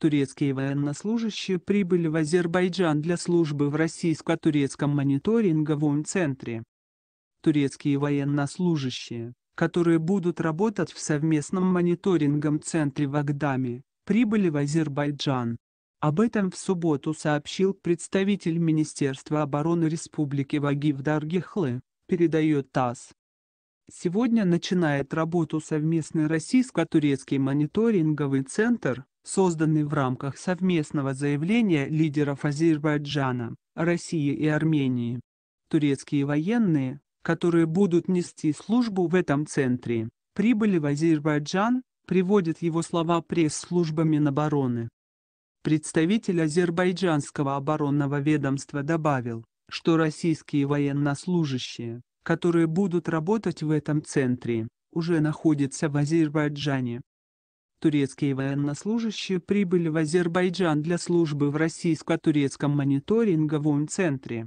турецкие военнослужащие прибыли в Азербайджан для службы в российско-турецком мониторинговом центре. Турецкие военнослужащие, которые будут работать в совместном мониторинговом центре в Агдаме, прибыли в Азербайджан. Об этом в субботу сообщил представитель Министерства обороны Республики Вагив Даргихлы, передает ТАСС. Сегодня начинает работу совместный российско-турецкий мониторинговый центр, созданный в рамках совместного заявления лидеров Азербайджана, России и Армении. Турецкие военные, которые будут нести службу в этом центре, прибыли в Азербайджан, приводит его слова пресс-служба Минобороны. Представитель азербайджанского оборонного ведомства добавил, что российские военнослужащие, которые будут работать в этом центре, уже находятся в Азербайджане турецкие военнослужащие прибыли в Азербайджан для службы в российско-турецком мониторинговом центре.